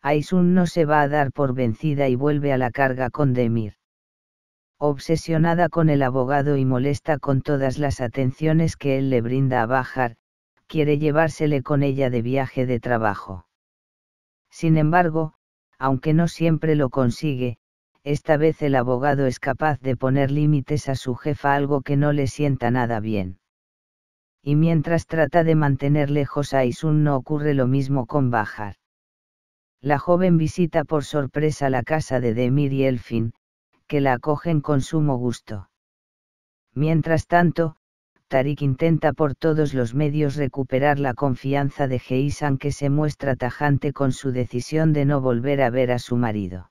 Aisun no se va a dar por vencida y vuelve a la carga con Demir. Obsesionada con el abogado y molesta con todas las atenciones que él le brinda a Bajar, quiere llevársele con ella de viaje de trabajo. Sin embargo, aunque no siempre lo consigue, esta vez el abogado es capaz de poner límites a su jefa algo que no le sienta nada bien. Y mientras trata de mantener lejos a Isun no ocurre lo mismo con Bajar. La joven visita por sorpresa la casa de Demir y Elfin, que la acogen con sumo gusto. Mientras tanto, Tarik intenta por todos los medios recuperar la confianza de Geisan que se muestra tajante con su decisión de no volver a ver a su marido.